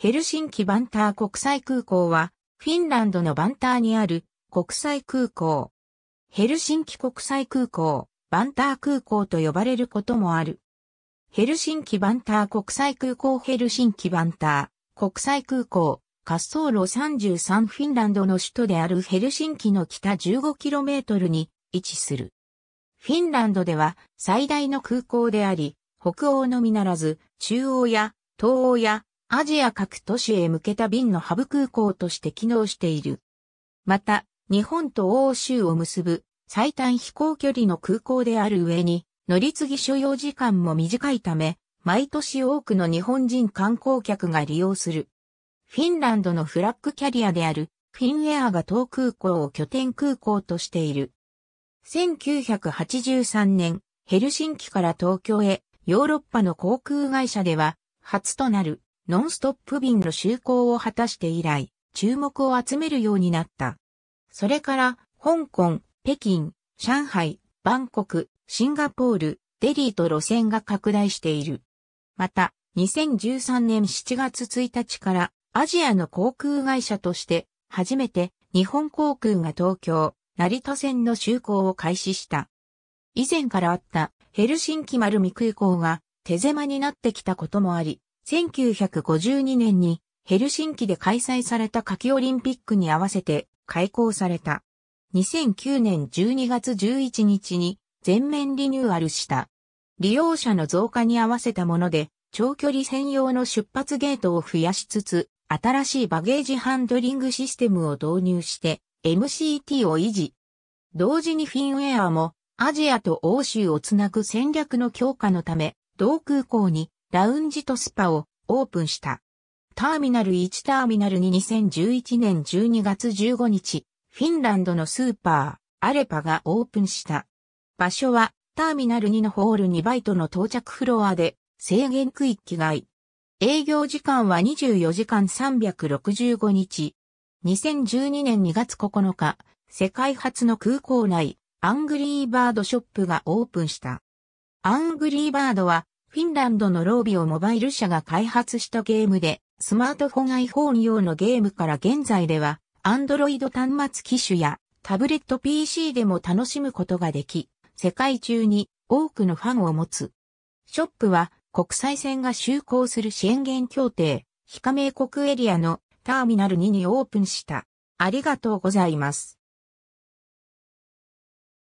ヘルシンキ・バンター国際空港は、フィンランドのバンターにある国際空港。ヘルシンキ国際空港、バンター空港と呼ばれることもある。ヘルシンキ・バンター国際空港ヘルシンキ・バンター国際空港、滑走路33フィンランドの首都であるヘルシンキの北 15km に位置する。フィンランドでは最大の空港であり、北欧のみならず、中央や東欧やアジア各都市へ向けた便のハブ空港として機能している。また、日本と欧州を結ぶ最短飛行距離の空港である上に、乗り継ぎ所要時間も短いため、毎年多くの日本人観光客が利用する。フィンランドのフラッグキャリアであるフィンエアが東空港を拠点空港としている。1983年、ヘルシンキから東京へヨーロッパの航空会社では初となるノンストップ便の就航を果たして以来、注目を集めるようになった。それから、香港、北京、上海、バンコク、シンガポール、デリーと路線が拡大している。また、2013年7月1日からアジアの航空会社として初めて日本航空が東京、成田線の就航を開始した。以前からあったヘルシンキ丸見空港が手狭になってきたこともあり、1952年にヘルシンキで開催された夏季オリンピックに合わせて開校された。2009年12月11日に全面リニューアルした。利用者の増加に合わせたもので、長距離専用の出発ゲートを増やしつつ、新しいバゲージハンドリングシステムを導入して MCT を維持。同時にフィンウェアもアジアと欧州をつなぐ戦略の強化のため、同空港にラウンジとスパをオープンした。ターミナル1ターミナル2 2011年12月15日、フィンランドのスーパー、アレパがオープンした。場所は、ターミナル2のホール2バイトの到着フロアで、制限区域外。営業時間は24時間365日。2012年2月9日、世界初の空港内、アングリーバードショップがオープンした。アングリーバードは、フィンランドのロービオモバイル社が開発したゲームで、スマートフォン iPhone 用のゲームから現在では、Android 端末機種やタブレット PC でも楽しむことができ、世界中に多くのファンを持つ。ショップは国際線が就航する支援源協定、非加盟国エリアのターミナル2にオープンした。ありがとうございます。